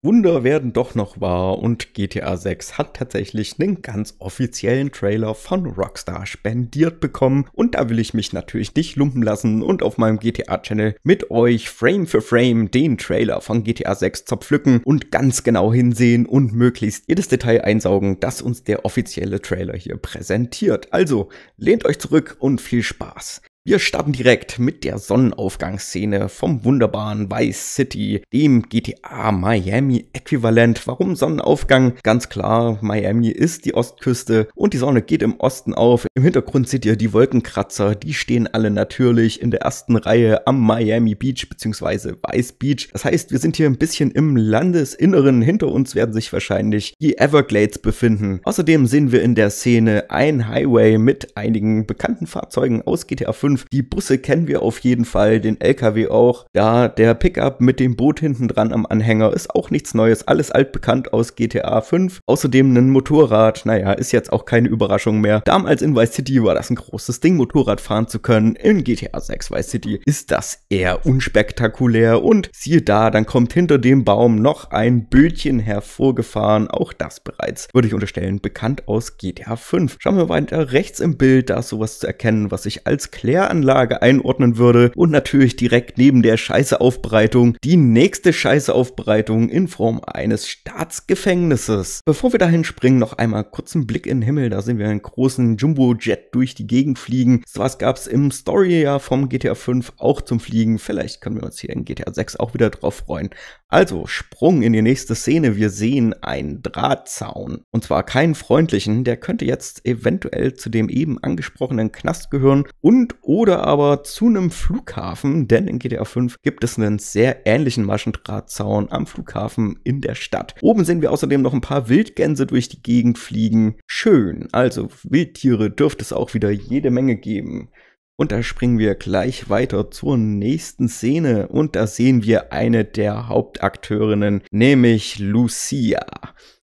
Wunder werden doch noch wahr und GTA 6 hat tatsächlich einen ganz offiziellen Trailer von Rockstar spendiert bekommen und da will ich mich natürlich nicht lumpen lassen und auf meinem GTA-Channel mit euch Frame für Frame den Trailer von GTA 6 zerpflücken und ganz genau hinsehen und möglichst jedes Detail einsaugen, das uns der offizielle Trailer hier präsentiert. Also lehnt euch zurück und viel Spaß. Wir starten direkt mit der Sonnenaufgangsszene vom wunderbaren Vice City, dem GTA Miami Äquivalent. Warum Sonnenaufgang? Ganz klar, Miami ist die Ostküste und die Sonne geht im Osten auf. Im Hintergrund seht ihr die Wolkenkratzer, die stehen alle natürlich in der ersten Reihe am Miami Beach bzw. Vice Beach. Das heißt, wir sind hier ein bisschen im Landesinneren. Hinter uns werden sich wahrscheinlich die Everglades befinden. Außerdem sehen wir in der Szene ein Highway mit einigen bekannten Fahrzeugen aus GTA 5 5. Die Busse kennen wir auf jeden Fall, den LKW auch. Ja, der Pickup mit dem Boot hinten dran am Anhänger ist auch nichts Neues, alles altbekannt aus GTA 5. Außerdem ein Motorrad, naja, ist jetzt auch keine Überraschung mehr. Damals in Vice City war das ein großes Ding, Motorrad fahren zu können. In GTA 6 Vice City ist das eher unspektakulär und siehe da, dann kommt hinter dem Baum noch ein Bötchen hervorgefahren, auch das bereits, würde ich unterstellen, bekannt aus GTA 5. Schauen wir weiter rechts im Bild, da ist sowas zu erkennen, was ich als Claire Solaranlage einordnen würde und natürlich direkt neben der Scheißeaufbereitung die nächste Scheißeaufbereitung in Form eines Staatsgefängnisses. Bevor wir dahin springen, noch einmal kurz einen Blick in den Himmel. Da sehen wir einen großen Jumbo-Jet durch die Gegend fliegen. So was gab es im story ja vom GTA 5 auch zum Fliegen. Vielleicht können wir uns hier in GTA 6 auch wieder drauf freuen. Also, Sprung in die nächste Szene. Wir sehen einen Drahtzaun. Und zwar keinen freundlichen. Der könnte jetzt eventuell zu dem eben angesprochenen Knast gehören und oder oder aber zu einem Flughafen, denn in GTA 5 gibt es einen sehr ähnlichen Maschendrahtzaun am Flughafen in der Stadt. Oben sehen wir außerdem noch ein paar Wildgänse durch die Gegend fliegen. Schön, also Wildtiere dürfte es auch wieder jede Menge geben. Und da springen wir gleich weiter zur nächsten Szene und da sehen wir eine der Hauptakteurinnen, nämlich Lucia.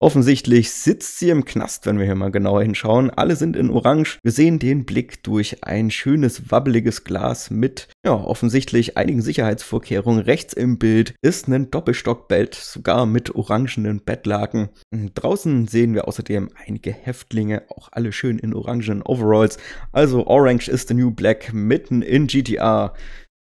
Offensichtlich sitzt sie im Knast, wenn wir hier mal genauer hinschauen. Alle sind in Orange. Wir sehen den Blick durch ein schönes, wabbeliges Glas mit, ja, offensichtlich einigen Sicherheitsvorkehrungen. Rechts im Bild ist ein Doppelstockbett, sogar mit orangenen Bettlaken. Draußen sehen wir außerdem einige Häftlinge, auch alle schön in orangenen Overalls. Also Orange is the New Black mitten in GTA.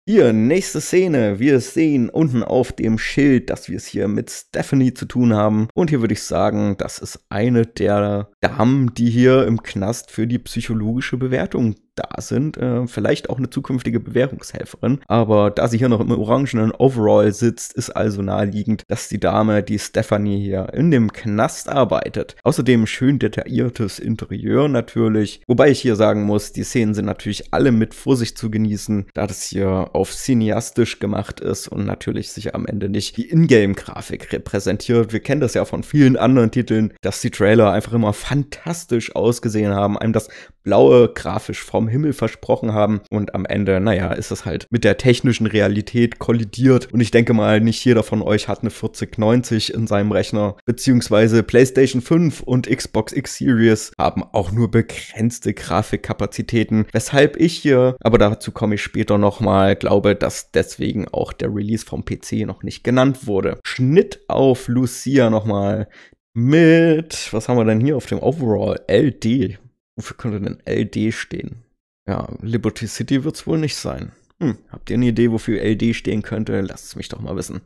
Hier, nächste Szene. Wir sehen unten auf dem Schild, dass wir es hier mit Stephanie zu tun haben. Und hier würde ich sagen, das ist eine der Damen, die hier im Knast für die psychologische Bewertung da sind, äh, vielleicht auch eine zukünftige Bewährungshelferin. Aber da sie hier noch im orangenen Overall sitzt, ist also naheliegend, dass die Dame, die Stephanie hier in dem Knast arbeitet. Außerdem schön detailliertes Interieur natürlich. Wobei ich hier sagen muss, die Szenen sind natürlich alle mit Vorsicht zu genießen, da das hier auf cineastisch gemacht ist und natürlich sich am Ende nicht die Ingame-Grafik repräsentiert. Wir kennen das ja von vielen anderen Titeln, dass die Trailer einfach immer fantastisch ausgesehen haben, einem das blaue grafisch vom Himmel versprochen haben. Und am Ende, naja, ist es halt mit der technischen Realität kollidiert. Und ich denke mal, nicht jeder von euch hat eine 4090 in seinem Rechner, beziehungsweise PlayStation 5 und Xbox X Series haben auch nur begrenzte Grafikkapazitäten, weshalb ich hier, aber dazu komme ich später nochmal, glaube, dass deswegen auch der Release vom PC noch nicht genannt wurde. Schnitt auf Lucia nochmal mit, was haben wir denn hier auf dem Overall? LD. Wofür könnte denn LD stehen? Ja, Liberty City wird's wohl nicht sein. Hm, habt ihr eine Idee, wofür LD stehen könnte? Lasst es mich doch mal wissen.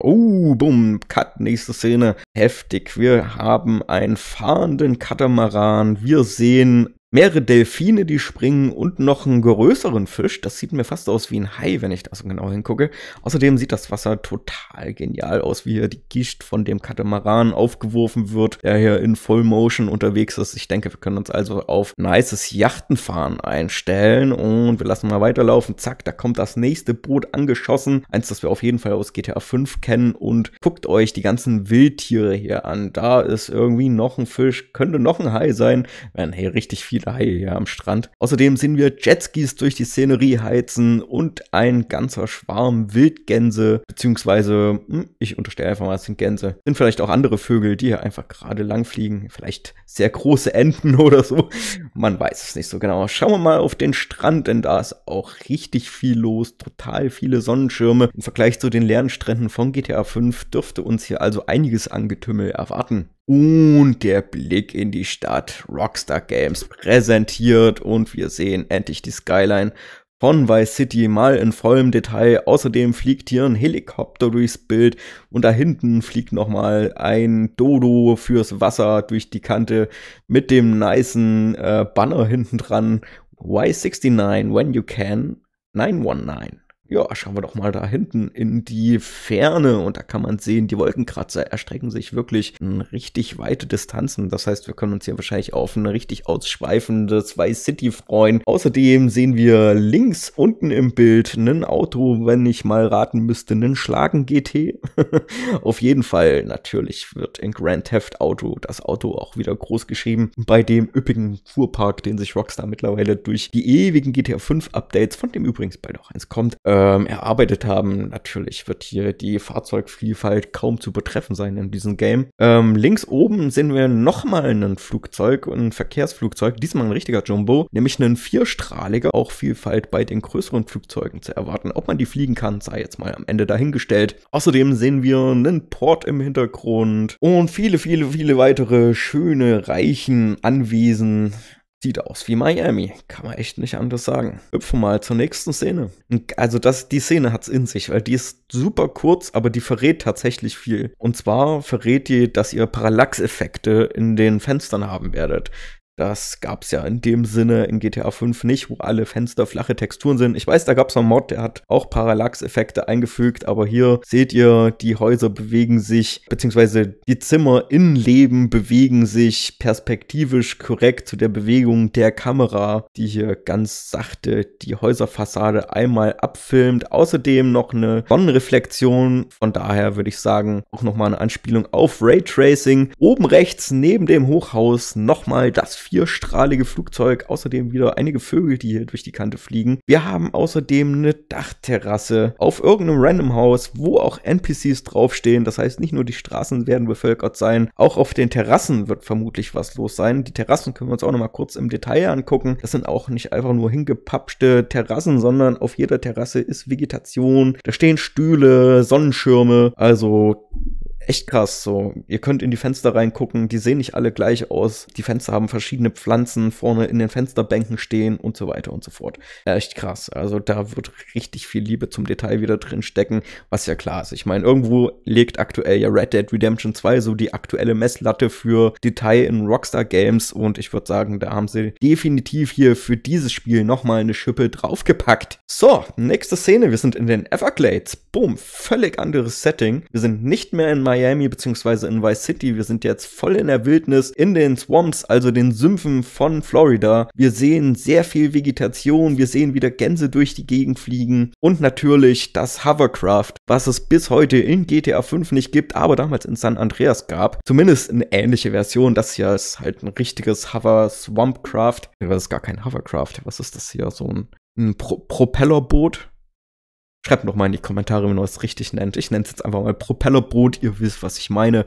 Oh, bumm, Cut, nächste Szene. Heftig, wir haben einen fahrenden Katamaran. Wir sehen mehrere Delfine, die springen und noch einen größeren Fisch. Das sieht mir fast aus wie ein Hai, wenn ich da so genau hingucke. Außerdem sieht das Wasser total genial aus, wie hier die Gischt von dem Katamaran aufgeworfen wird, der hier in Full Motion unterwegs ist. Ich denke, wir können uns also auf nices Yachtenfahren einstellen und wir lassen mal weiterlaufen. Zack, da kommt das nächste Boot angeschossen. Eins, das wir auf jeden Fall aus GTA 5 kennen und guckt euch die ganzen Wildtiere hier an. Da ist irgendwie noch ein Fisch, könnte noch ein Hai sein, werden hier richtig viel viele Haie hier am Strand. Außerdem sehen wir Jetskis durch die Szenerie heizen und ein ganzer Schwarm Wildgänse, beziehungsweise, hm, ich unterstelle einfach mal, es sind Gänse. Sind vielleicht auch andere Vögel, die hier einfach gerade lang fliegen. Vielleicht sehr große Enten oder so. Man weiß es nicht so genau. Schauen wir mal auf den Strand, denn da ist auch richtig viel los. Total viele Sonnenschirme. Im Vergleich zu den leeren Stränden von GTA 5 dürfte uns hier also einiges an Getümmel erwarten. Und der Blick in die Stadt. Rockstar Games präsentiert und wir sehen endlich die Skyline von Vice City mal in vollem Detail. Außerdem fliegt hier ein Helikopter durchs Bild und da hinten fliegt nochmal ein Dodo fürs Wasser durch die Kante mit dem niceen äh, Banner hinten dran. y 69 when you can 919. Ja, schauen wir doch mal da hinten in die Ferne und da kann man sehen, die Wolkenkratzer erstrecken sich wirklich in richtig weite Distanzen. Das heißt, wir können uns hier wahrscheinlich auf ein richtig ausschweifendes Vice City freuen. Außerdem sehen wir links unten im Bild ein Auto, wenn ich mal raten müsste, einen Schlagen GT. auf jeden Fall, natürlich wird in Grand Theft Auto das Auto auch wieder groß geschrieben. Bei dem üppigen Fuhrpark, den sich Rockstar mittlerweile durch die ewigen GTA 5 Updates, von dem übrigens bald auch eins kommt, äh, ähm, erarbeitet haben. Natürlich wird hier die Fahrzeugvielfalt kaum zu betreffen sein in diesem Game. Ähm, links oben sehen wir nochmal ein Flugzeug, ein Verkehrsflugzeug, diesmal ein richtiger Jumbo, nämlich einen vierstrahliger, auch Vielfalt bei den größeren Flugzeugen zu erwarten. Ob man die fliegen kann, sei jetzt mal am Ende dahingestellt. Außerdem sehen wir einen Port im Hintergrund und viele, viele, viele weitere schöne, reichen Anwesen Sieht aus wie Miami, kann man echt nicht anders sagen. Hüpfen mal zur nächsten Szene. Also das, die Szene hat's in sich, weil die ist super kurz, aber die verrät tatsächlich viel. Und zwar verrät die, dass ihr Parallax-Effekte in den Fenstern haben werdet. Das gab es ja in dem Sinne in GTA 5 nicht, wo alle Fenster flache Texturen sind. Ich weiß, da gab es einen Mod, der hat auch Parallax-Effekte eingefügt, aber hier seht ihr, die Häuser bewegen sich, beziehungsweise die Zimmer in Leben bewegen sich perspektivisch korrekt zu der Bewegung der Kamera, die hier ganz sachte die Häuserfassade einmal abfilmt. Außerdem noch eine Sonnenreflexion. Von daher würde ich sagen, auch nochmal eine Anspielung auf Raytracing. Oben rechts neben dem Hochhaus nochmal das vierstrahlige Flugzeug, außerdem wieder einige Vögel, die hier durch die Kante fliegen. Wir haben außerdem eine Dachterrasse auf irgendeinem Random House, wo auch NPCs draufstehen. Das heißt, nicht nur die Straßen werden bevölkert sein, auch auf den Terrassen wird vermutlich was los sein. Die Terrassen können wir uns auch nochmal kurz im Detail angucken. Das sind auch nicht einfach nur hingepapschte Terrassen, sondern auf jeder Terrasse ist Vegetation. Da stehen Stühle, Sonnenschirme, also echt krass. So, ihr könnt in die Fenster reingucken, die sehen nicht alle gleich aus. Die Fenster haben verschiedene Pflanzen, vorne in den Fensterbänken stehen und so weiter und so fort. Echt krass. Also da wird richtig viel Liebe zum Detail wieder drin stecken, was ja klar ist. Ich meine, irgendwo legt aktuell ja Red Dead Redemption 2 so die aktuelle Messlatte für Detail in Rockstar Games und ich würde sagen, da haben sie definitiv hier für dieses Spiel nochmal eine Schippe draufgepackt. So, nächste Szene. Wir sind in den Everglades. Boom, völlig anderes Setting. Wir sind nicht mehr in Miami Miami beziehungsweise in Vice City. Wir sind jetzt voll in der Wildnis, in den Swamps, also den Sümpfen von Florida. Wir sehen sehr viel Vegetation, wir sehen wieder Gänse durch die Gegend fliegen und natürlich das Hovercraft, was es bis heute in GTA 5 nicht gibt, aber damals in San Andreas gab. Zumindest eine ähnliche Version. Das hier ist halt ein richtiges Hover-Swampcraft. Das ist gar kein Hovercraft. Was ist das hier? So ein, ein Pro Propellerboot? Schreibt doch mal in die Kommentare, wenn ihr es richtig nennt. Ich nenne es jetzt einfach mal Propellerbrot. Ihr wisst, was ich meine.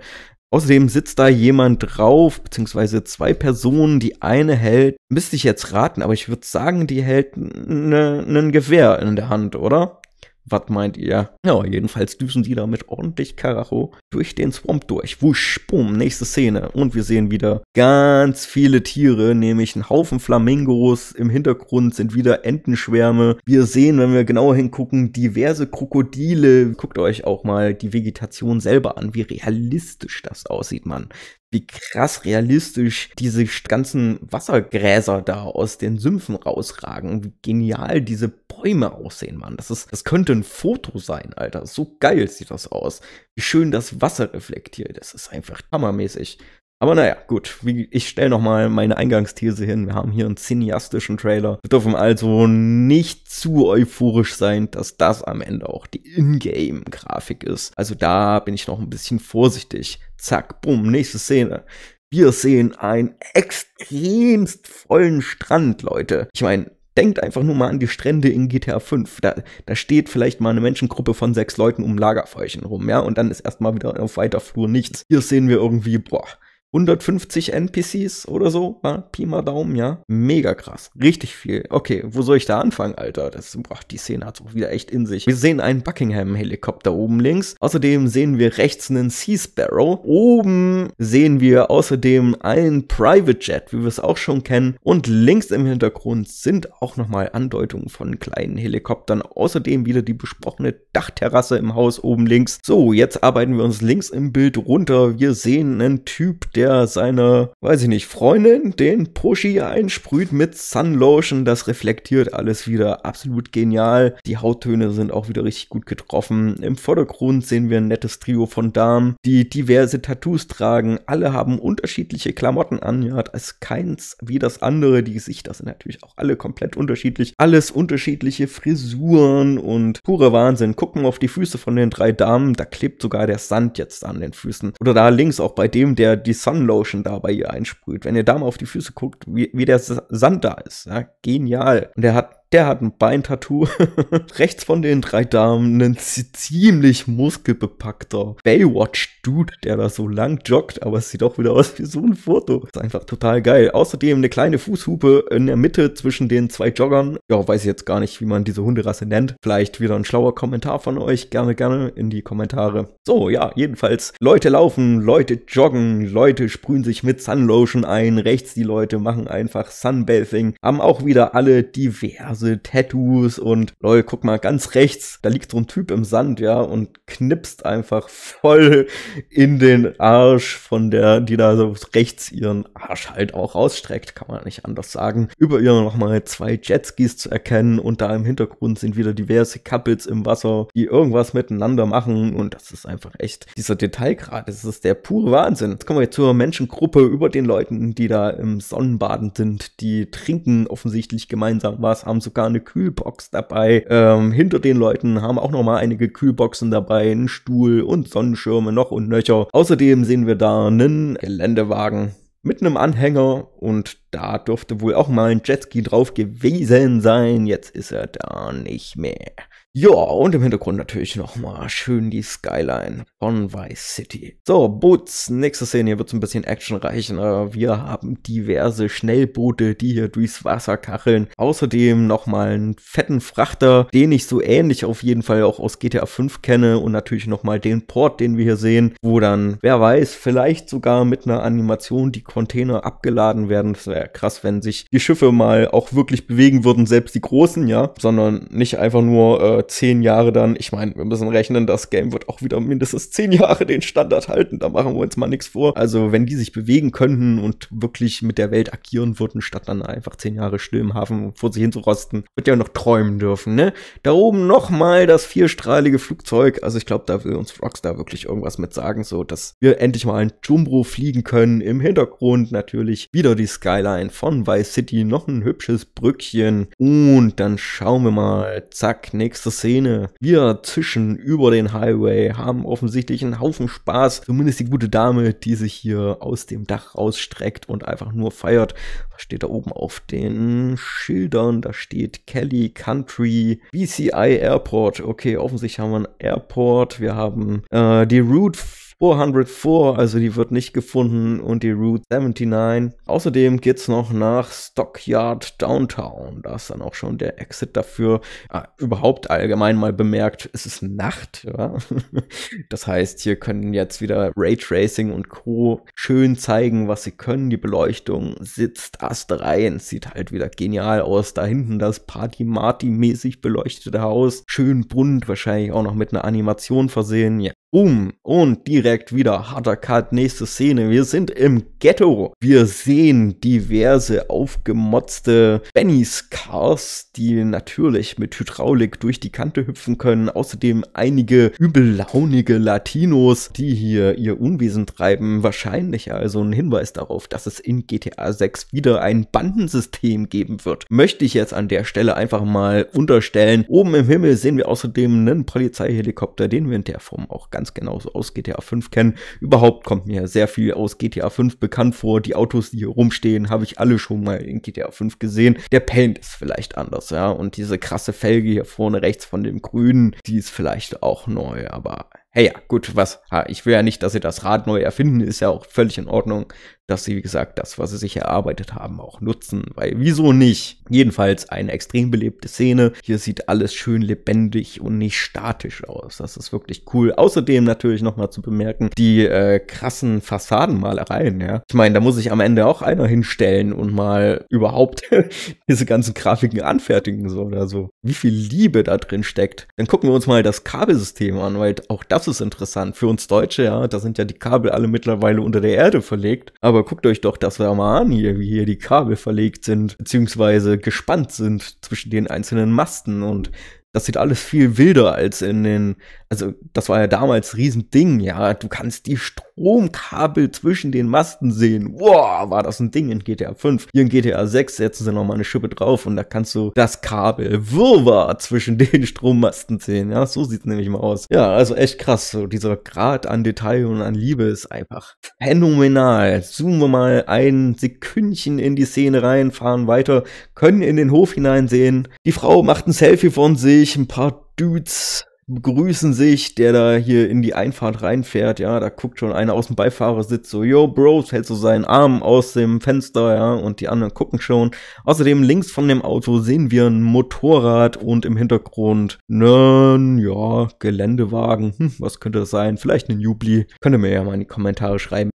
Außerdem sitzt da jemand drauf, beziehungsweise zwei Personen. Die eine hält, müsste ich jetzt raten, aber ich würde sagen, die hält ein ne, Gewehr in der Hand, oder? Was meint ihr? Ja, jedenfalls düsen die da mit ordentlich Karacho durch den Swamp durch. Wusch, bumm, nächste Szene. Und wir sehen wieder ganz viele Tiere, nämlich einen Haufen Flamingos. Im Hintergrund sind wieder Entenschwärme. Wir sehen, wenn wir genauer hingucken, diverse Krokodile. Guckt euch auch mal die Vegetation selber an, wie realistisch das aussieht, Mann wie krass realistisch diese ganzen Wassergräser da aus den Sümpfen rausragen, wie genial diese Räume aussehen, Mann. Das, ist, das könnte ein Foto sein, Alter. So geil sieht das aus. Wie schön das Wasser reflektiert. Das ist einfach hammermäßig. Aber naja, gut, wie, ich stelle nochmal meine Eingangsthese hin. Wir haben hier einen cineastischen Trailer. Wir dürfen also nicht zu euphorisch sein, dass das am Ende auch die Ingame-Grafik ist. Also da bin ich noch ein bisschen vorsichtig. Zack, bumm, nächste Szene. Wir sehen einen extremst vollen Strand, Leute. Ich meine, denkt einfach nur mal an die Strände in GTA 5. Da, da steht vielleicht mal eine Menschengruppe von sechs Leuten um Lagerfeuerchen rum, ja, und dann ist erstmal wieder auf weiter Flur nichts. Hier sehen wir irgendwie, boah, 150 NPCs oder so, ja, ne? Pi mal Daumen, ja. Mega krass. Richtig viel. Okay, wo soll ich da anfangen, Alter? Das, boah, die Szene hat's auch wieder echt in sich. Wir sehen einen Buckingham-Helikopter oben links. Außerdem sehen wir rechts einen Sea Sparrow. Oben sehen wir außerdem einen Private Jet, wie wir es auch schon kennen. Und links im Hintergrund sind auch nochmal Andeutungen von kleinen Helikoptern. Außerdem wieder die besprochene Dachterrasse im Haus oben links. So, jetzt arbeiten wir uns links im Bild runter. Wir sehen einen Typ, der der seiner, weiß ich nicht, Freundin den Pushy einsprüht mit Sunlotion. Das reflektiert alles wieder absolut genial. Die Hauttöne sind auch wieder richtig gut getroffen. Im Vordergrund sehen wir ein nettes Trio von Damen, die diverse Tattoos tragen. Alle haben unterschiedliche Klamotten an. Ja, da ist keins wie das andere. Die Gesichter sind natürlich auch alle komplett unterschiedlich. Alles unterschiedliche Frisuren und pure Wahnsinn. Gucken auf die Füße von den drei Damen. Da klebt sogar der Sand jetzt an den Füßen. Oder da links auch bei dem, der die Sun Sunlotion da bei ihr einsprüht. Wenn ihr da mal auf die Füße guckt, wie, wie der Sand da ist. Ja, genial. Und er hat der hat ein Beintattoo. Rechts von den drei Damen ein ziemlich muskelbepackter Baywatch-Dude, der da so lang joggt, aber es sieht auch wieder aus wie so ein Foto. Ist einfach total geil. Außerdem eine kleine Fußhupe in der Mitte zwischen den zwei Joggern. Ja, weiß ich jetzt gar nicht, wie man diese Hunderasse nennt. Vielleicht wieder ein schlauer Kommentar von euch. Gerne, gerne in die Kommentare. So, ja, jedenfalls. Leute laufen, Leute joggen, Leute sprühen sich mit Sunlotion ein. Rechts die Leute machen einfach Sunbathing. Haben auch wieder alle diverse diese Tattoos und Leute, guck mal, ganz rechts, da liegt so ein Typ im Sand, ja, und knipst einfach voll in den Arsch von der, die da so rechts ihren Arsch halt auch rausstreckt, kann man nicht anders sagen. Über ihr nochmal zwei Jetskis zu erkennen und da im Hintergrund sind wieder diverse Couples im Wasser, die irgendwas miteinander machen und das ist einfach echt dieser Detailgrad, das ist der pure Wahnsinn. Jetzt kommen wir jetzt zur Menschengruppe über den Leuten, die da im Sonnenbaden sind, die trinken offensichtlich gemeinsam was, haben so sogar eine Kühlbox dabei. Ähm, hinter den Leuten haben auch nochmal einige Kühlboxen dabei, einen Stuhl und Sonnenschirme noch und nöcher. Außerdem sehen wir da einen Geländewagen mit einem Anhänger und da dürfte wohl auch mal ein Jetski drauf gewesen sein. Jetzt ist er da nicht mehr. Ja, und im Hintergrund natürlich nochmal schön die Skyline von Vice City. So, Boots, nächste Szene, hier wird es ein bisschen actionreicher. Wir haben diverse Schnellboote, die hier durchs Wasser kacheln. Außerdem nochmal einen fetten Frachter, den ich so ähnlich auf jeden Fall auch aus GTA 5 kenne. Und natürlich nochmal den Port, den wir hier sehen, wo dann, wer weiß, vielleicht sogar mit einer Animation die Container abgeladen werden. Das wäre krass, wenn sich die Schiffe mal auch wirklich bewegen würden, selbst die großen, ja. Sondern nicht einfach nur... Äh, zehn Jahre dann, ich meine, wir müssen rechnen, das Game wird auch wieder mindestens zehn Jahre den Standard halten, da machen wir uns mal nichts vor. Also wenn die sich bewegen könnten und wirklich mit der Welt agieren würden, statt dann einfach zehn Jahre still im Hafen vor sich hinzurosten, wird ja noch träumen dürfen, ne? Da oben nochmal das vierstrahlige Flugzeug, also ich glaube, da will uns Rockstar wirklich irgendwas mit sagen, so dass wir endlich mal ein Jumbo fliegen können. Im Hintergrund natürlich wieder die Skyline von Vice City, noch ein hübsches Brückchen und dann schauen wir mal, zack, nächstes Szene. Wir zischen über den Highway, haben offensichtlich einen Haufen Spaß. Zumindest die gute Dame, die sich hier aus dem Dach rausstreckt und einfach nur feiert. Was steht da oben auf den Schildern? Da steht Kelly Country BCI Airport. Okay, offensichtlich haben wir einen Airport. Wir haben äh, die Route 404, also die wird nicht gefunden und die Route 79. Außerdem geht's noch nach Stockyard Downtown. Da ist dann auch schon der Exit dafür. Ah, überhaupt allgemein mal bemerkt, es ist Nacht. Ja? das heißt, hier können jetzt wieder Raytracing und Co. schön zeigen, was sie können. Die Beleuchtung sitzt astrein. Sieht halt wieder genial aus. Da hinten das Party-Marty-mäßig beleuchtete Haus. Schön bunt, wahrscheinlich auch noch mit einer Animation versehen. Ja, um und direkt wieder harter Cut, nächste Szene. Wir sind im Ghetto. Wir sehen diverse aufgemotzte Bennys Cars, die natürlich mit Hydraulik durch die Kante hüpfen können. Außerdem einige übellaunige Latinos, die hier ihr Unwesen treiben. Wahrscheinlich also ein Hinweis darauf, dass es in GTA 6 wieder ein Bandensystem geben wird. Möchte ich jetzt an der Stelle einfach mal unterstellen. Oben im Himmel sehen wir außerdem einen Polizeihelikopter, den wir in der Form auch ganz ganz genau so aus GTA 5 kennen. Überhaupt kommt mir sehr viel aus GTA 5 bekannt vor. Die Autos, die hier rumstehen, habe ich alle schon mal in GTA 5 gesehen. Der Paint ist vielleicht anders, ja. Und diese krasse Felge hier vorne rechts von dem Grünen, die ist vielleicht auch neu, aber hey, ja, gut, was, ich will ja nicht, dass sie das Rad neu erfinden, ist ja auch völlig in Ordnung dass sie, wie gesagt, das, was sie sich erarbeitet haben, auch nutzen. Weil wieso nicht? Jedenfalls eine extrem belebte Szene. Hier sieht alles schön lebendig und nicht statisch aus. Das ist wirklich cool. Außerdem natürlich nochmal zu bemerken, die äh, krassen Fassadenmalereien, ja. Ich meine, da muss sich am Ende auch einer hinstellen und mal überhaupt diese ganzen Grafiken anfertigen so oder so. Wie viel Liebe da drin steckt. Dann gucken wir uns mal das Kabelsystem an, weil auch das ist interessant. Für uns Deutsche, ja, da sind ja die Kabel alle mittlerweile unter der Erde verlegt. Aber aber guckt euch doch das mal an, hier, wie hier die Kabel verlegt sind, beziehungsweise gespannt sind zwischen den einzelnen Masten und das sieht alles viel wilder als in den also das war ja damals Riesending, ja. Du kannst die Stromkabel zwischen den Masten sehen. Wow, war das ein Ding in GTA 5. Hier in GTA 6 setzen sie nochmal eine Schippe drauf und da kannst du das Kabel Wirrwarr zwischen den Strommasten sehen. Ja, so sieht's nämlich mal aus. Ja, also echt krass. So dieser Grad an Detail und an Liebe ist einfach phänomenal. Zoomen wir mal ein Sekündchen in die Szene rein, fahren weiter, können in den Hof hineinsehen. Die Frau macht ein Selfie von sich, ein paar Dudes begrüßen sich, der da hier in die Einfahrt reinfährt, ja, da guckt schon einer aus dem Beifahrersitz so, yo, Bros, hält so seinen Arm aus dem Fenster, ja, und die anderen gucken schon. Außerdem links von dem Auto sehen wir ein Motorrad und im Hintergrund, ne, ja, Geländewagen, hm, was könnte das sein? Vielleicht ein Jubli. Könnt ihr mir ja mal in die Kommentare schreiben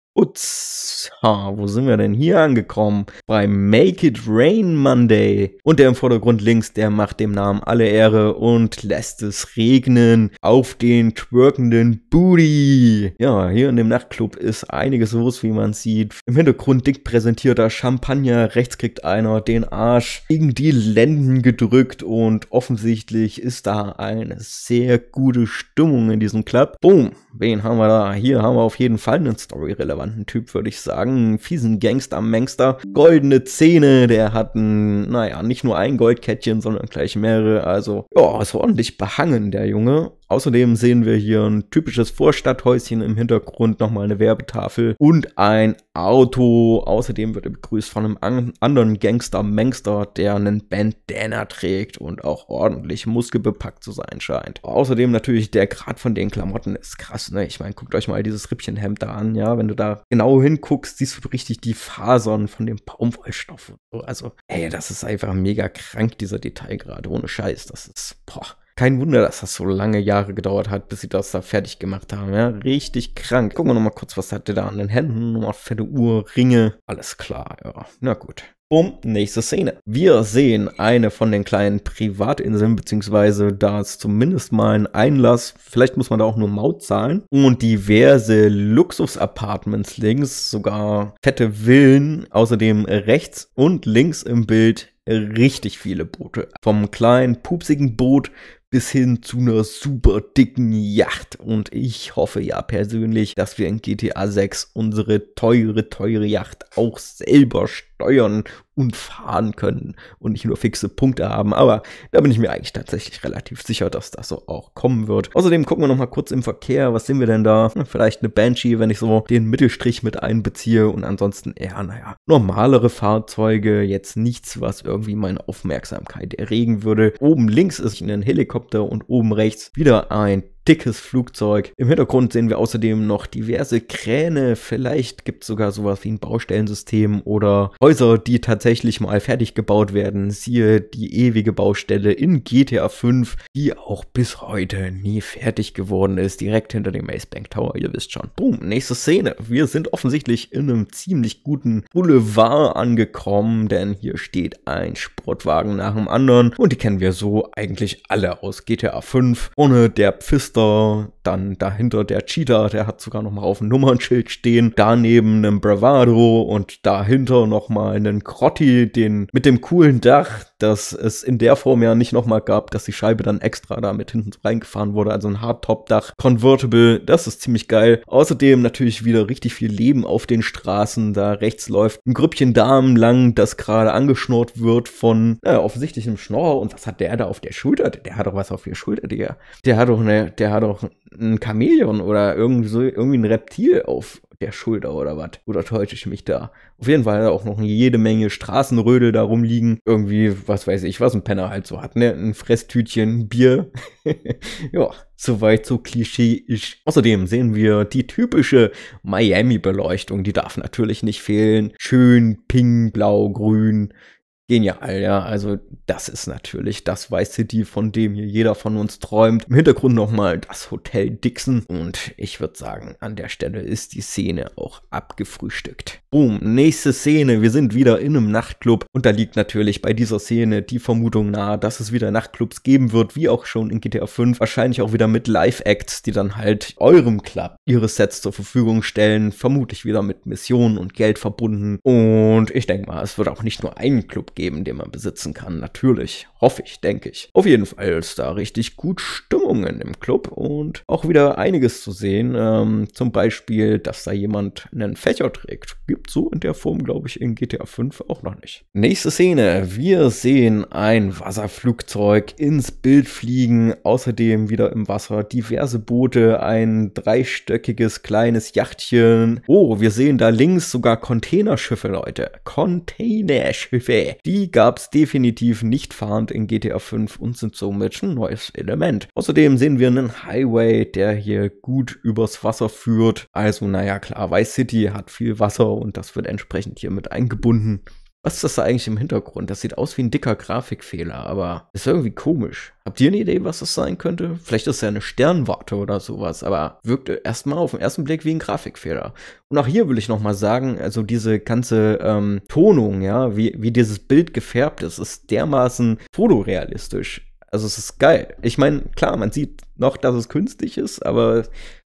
ha, wo sind wir denn hier angekommen? Bei Make It Rain Monday. Und der im Vordergrund links, der macht dem Namen alle Ehre und lässt es regnen auf den twerkenden Booty. Ja, hier in dem Nachtclub ist einiges los, wie man sieht. Im Hintergrund dick präsentierter Champagner, rechts kriegt einer den Arsch gegen die Lenden gedrückt und offensichtlich ist da eine sehr gute Stimmung in diesem Club. Boom, wen haben wir da? Hier haben wir auf jeden Fall einen Story-relevant relevanten Typ, würde ich sagen. Fiesen Gangster, Mengster, goldene Zähne, der hat ein, naja, nicht nur ein Goldkettchen, sondern gleich mehrere. Also, ja, ist ordentlich behangen, der Junge. Außerdem sehen wir hier ein typisches Vorstadthäuschen im Hintergrund, nochmal eine Werbetafel und ein Auto. Außerdem wird er begrüßt von einem an anderen Gangster, Mangster, der einen Bandana trägt und auch ordentlich muskelbepackt zu sein scheint. Außerdem natürlich der Grad von den Klamotten ist krass, ne? Ich meine, guckt euch mal dieses Rippchenhemd da an, ja? Wenn du da genau hinguckst, siehst du richtig die Fasern von dem Baumwollstoff und so. Also, ey, das ist einfach mega krank, dieser Detailgrad. Ohne Scheiß, das ist, boah. Kein Wunder, dass das so lange Jahre gedauert hat, bis sie das da fertig gemacht haben. Ja, richtig krank. Gucken wir nochmal kurz, was hat der da an den Händen? Nochmal fette Uhr, Ringe. Alles klar, ja. Na gut. Um, nächste Szene. Wir sehen eine von den kleinen Privatinseln, beziehungsweise da ist zumindest mal ein Einlass. Vielleicht muss man da auch nur Maut zahlen. Und diverse Luxus-Apartments links, sogar fette Villen. Außerdem rechts und links im Bild richtig viele Boote. Vom kleinen pupsigen Boot bis hin zu einer super dicken Yacht. Und ich hoffe ja persönlich, dass wir in GTA 6 unsere teure, teure Yacht auch selber stellen steuern und fahren können und nicht nur fixe Punkte haben. Aber da bin ich mir eigentlich tatsächlich relativ sicher, dass das so auch kommen wird. Außerdem gucken wir nochmal kurz im Verkehr. Was sehen wir denn da? Hm, vielleicht eine Banshee, wenn ich so den Mittelstrich mit einbeziehe und ansonsten eher, naja, normalere Fahrzeuge. Jetzt nichts, was irgendwie meine Aufmerksamkeit erregen würde. Oben links ist ein Helikopter und oben rechts wieder ein dickes Flugzeug. Im Hintergrund sehen wir außerdem noch diverse Kräne. Vielleicht gibt es sogar sowas wie ein Baustellensystem oder Häuser, die tatsächlich mal fertig gebaut werden. Siehe die ewige Baustelle in GTA 5, die auch bis heute nie fertig geworden ist. Direkt hinter dem Ace Bank Tower, ihr wisst schon. Boom, nächste Szene. Wir sind offensichtlich in einem ziemlich guten Boulevard angekommen, denn hier steht ein Sportwagen nach dem anderen und die kennen wir so eigentlich alle aus GTA 5. Ohne der Pfist Gangster, dann dahinter der Cheetah, der hat sogar noch mal auf dem Nummernschild stehen, daneben einen Bravado und dahinter noch mal einen Crotti, den mit dem coolen Dach, das es in der Form ja nicht noch mal gab, dass die Scheibe dann extra da mit hinten reingefahren wurde, also ein Hardtop-Dach, Convertible, das ist ziemlich geil. Außerdem natürlich wieder richtig viel Leben auf den Straßen, da rechts läuft ein Grüppchen Damen lang, das gerade angeschnurrt wird von, naja, offensichtlich einem Schnorrer und was hat der da auf der Schulter? Der hat doch was auf der Schulter, Digga. Der hat doch eine, der der hat doch ein Chamäleon oder irgendwie, so, irgendwie ein Reptil auf der Schulter oder was. Oder täusche ich mich da? Auf jeden Fall hat er auch noch jede Menge Straßenrödel da rumliegen. Irgendwie, was weiß ich, was ein Penner halt so hat, ne? Ein Fresstütchen, Bier. ja, soweit so klischeeisch. Außerdem sehen wir die typische Miami-Beleuchtung. Die darf natürlich nicht fehlen. Schön pink, blau, grün. Genial, ja. Also das ist natürlich das Vice City, von dem hier jeder von uns träumt. Im Hintergrund nochmal das Hotel Dixon. Und ich würde sagen, an der Stelle ist die Szene auch abgefrühstückt. Boom, nächste Szene. Wir sind wieder in einem Nachtclub. Und da liegt natürlich bei dieser Szene die Vermutung nahe, dass es wieder Nachtclubs geben wird, wie auch schon in GTA 5. Wahrscheinlich auch wieder mit Live-Acts, die dann halt eurem Club ihre Sets zur Verfügung stellen. Vermutlich wieder mit Missionen und Geld verbunden. Und ich denke mal, es wird auch nicht nur einen Club geben geben, den man besitzen kann. Natürlich, hoffe ich, denke ich. Auf jeden Fall ist da richtig gut Stimmungen im Club und auch wieder einiges zu sehen. Ähm, zum Beispiel, dass da jemand einen Fächer trägt. Gibt so in der Form, glaube ich, in GTA 5 auch noch nicht. Nächste Szene. Wir sehen ein Wasserflugzeug ins Bild fliegen. Außerdem wieder im Wasser diverse Boote, ein dreistöckiges kleines Yachtchen. Oh, wir sehen da links sogar Containerschiffe, Leute. Containerschiffe. Die die gab es definitiv nicht fahrend in GTA 5 und sind somit ein neues Element. Außerdem sehen wir einen Highway, der hier gut übers Wasser führt. Also naja klar, Vice City hat viel Wasser und das wird entsprechend hier mit eingebunden. Was ist das da eigentlich im Hintergrund? Das sieht aus wie ein dicker Grafikfehler, aber ist irgendwie komisch. Habt ihr eine Idee, was das sein könnte? Vielleicht ist es ja eine Sternwarte oder sowas, aber wirkt erstmal auf den ersten Blick wie ein Grafikfehler. Und auch hier will ich nochmal sagen, also diese ganze ähm, Tonung, ja, wie, wie dieses Bild gefärbt ist, ist dermaßen fotorealistisch. Also es ist geil. Ich meine, klar, man sieht noch, dass es künstlich ist, aber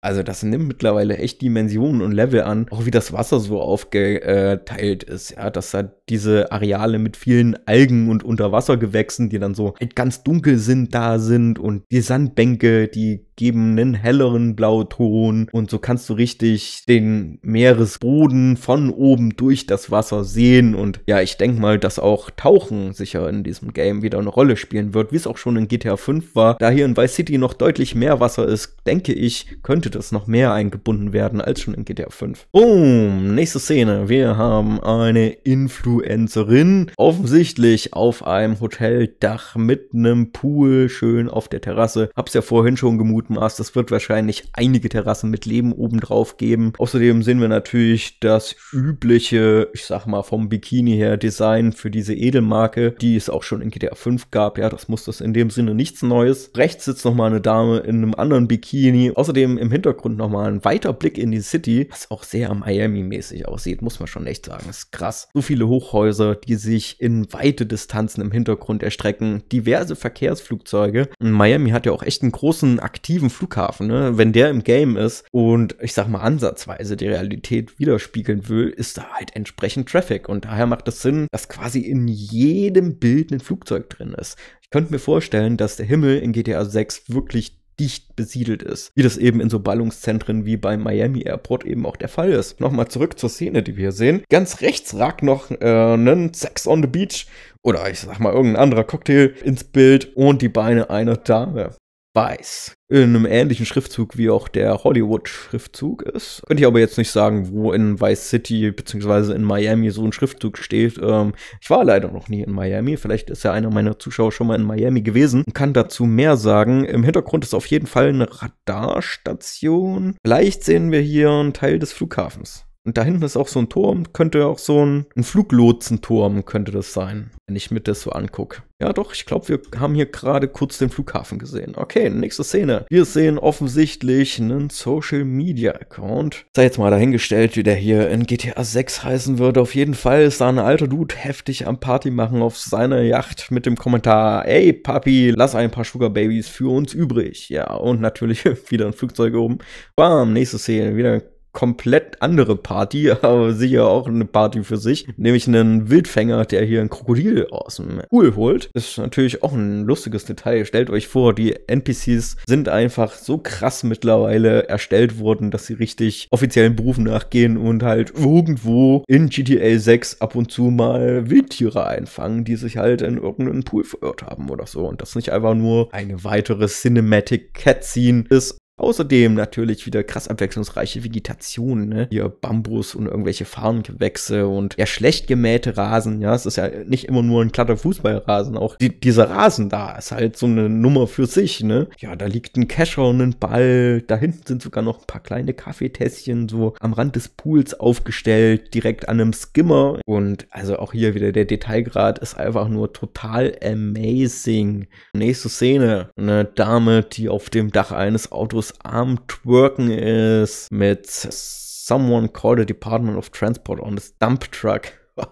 also das nimmt mittlerweile echt Dimensionen und Level an, auch wie das Wasser so aufgeteilt ist, ja, dass da diese Areale mit vielen Algen und Unterwassergewächsen, die dann so ganz dunkel sind, da sind und die Sandbänke, die geben einen helleren Blauton und so kannst du richtig den Meeresboden von oben durch das Wasser sehen und ja, ich denke mal, dass auch Tauchen sicher in diesem Game wieder eine Rolle spielen wird, wie es auch schon in GTA 5 war. Da hier in Vice City noch deutlich mehr Wasser ist, denke ich, könnte das noch mehr eingebunden werden als schon in GTA 5. Boom, nächste Szene. Wir haben eine Influencer Influencerin offensichtlich auf einem Hoteldach mit einem Pool schön auf der Terrasse. Hab's ja vorhin schon gemutmaßt, es wird wahrscheinlich einige Terrassen mit Leben obendrauf geben. Außerdem sehen wir natürlich das übliche, ich sag mal vom Bikini her Design für diese Edelmarke, die es auch schon in GTA 5 gab. Ja, das muss das in dem Sinne nichts Neues. Rechts sitzt nochmal eine Dame in einem anderen Bikini. Außerdem im Hintergrund nochmal ein weiter Blick in die City, was auch sehr Miami-mäßig aussieht, muss man schon echt sagen. ist krass. So viele hoch Hochhäuser, die sich in weite Distanzen im Hintergrund erstrecken, diverse Verkehrsflugzeuge. Miami hat ja auch echt einen großen aktiven Flughafen. Ne? Wenn der im Game ist und ich sag mal ansatzweise die Realität widerspiegeln will, ist da halt entsprechend Traffic. Und daher macht es das Sinn, dass quasi in jedem Bild ein Flugzeug drin ist. Ich könnte mir vorstellen, dass der Himmel in GTA 6 wirklich dicht besiedelt ist, wie das eben in so Ballungszentren wie beim Miami Airport eben auch der Fall ist. Nochmal zurück zur Szene, die wir hier sehen. Ganz rechts ragt noch äh, nen Sex on the Beach oder ich sag mal irgendein anderer Cocktail ins Bild und die Beine einer Dame weiß. In einem ähnlichen Schriftzug wie auch der Hollywood-Schriftzug ist. Könnte ich aber jetzt nicht sagen, wo in Vice City bzw. in Miami so ein Schriftzug steht. Ähm, ich war leider noch nie in Miami. Vielleicht ist ja einer meiner Zuschauer schon mal in Miami gewesen und kann dazu mehr sagen. Im Hintergrund ist auf jeden Fall eine Radarstation. Vielleicht sehen wir hier einen Teil des Flughafens. Und da hinten ist auch so ein Turm, könnte auch so ein, ein Fluglotsenturm könnte das sein, wenn ich mir das so angucke. Ja doch, ich glaube, wir haben hier gerade kurz den Flughafen gesehen. Okay, nächste Szene. Wir sehen offensichtlich einen Social Media Account. Sei jetzt mal dahingestellt, wie der hier in GTA 6 heißen wird. Auf jeden Fall ist da ein alter Dude heftig am Party machen auf seiner Yacht mit dem Kommentar, ey Papi, lass ein paar Sugar Babies für uns übrig. Ja, und natürlich wieder ein Flugzeug oben. Bam, nächste Szene, wieder ein komplett andere Party, aber sicher auch eine Party für sich, nämlich einen Wildfänger, der hier ein Krokodil aus dem Pool holt. Ist natürlich auch ein lustiges Detail. Stellt euch vor, die NPCs sind einfach so krass mittlerweile erstellt worden, dass sie richtig offiziellen Berufen nachgehen und halt irgendwo in GTA 6 ab und zu mal Wildtiere einfangen, die sich halt in irgendeinen Pool verirrt haben oder so. Und das nicht einfach nur eine weitere Cinematic Cutscene ist, Außerdem natürlich wieder krass abwechslungsreiche Vegetation, ne? Hier Bambus und irgendwelche Farngewächse und ja, schlecht gemähte Rasen, ja. Es ist ja nicht immer nur ein glatter Fußballrasen. Auch die, dieser Rasen da ist halt so eine Nummer für sich, ne? Ja, da liegt ein Kescher und ein Ball. Da hinten sind sogar noch ein paar kleine Kaffeetässchen so am Rand des Pools aufgestellt, direkt an einem Skimmer. Und also auch hier wieder der Detailgrad ist einfach nur total amazing. Nächste Szene. Eine Dame, die auf dem Dach eines Autos das Arm-Twerken ist mit Someone called the Department of Transport on this Dump Truck.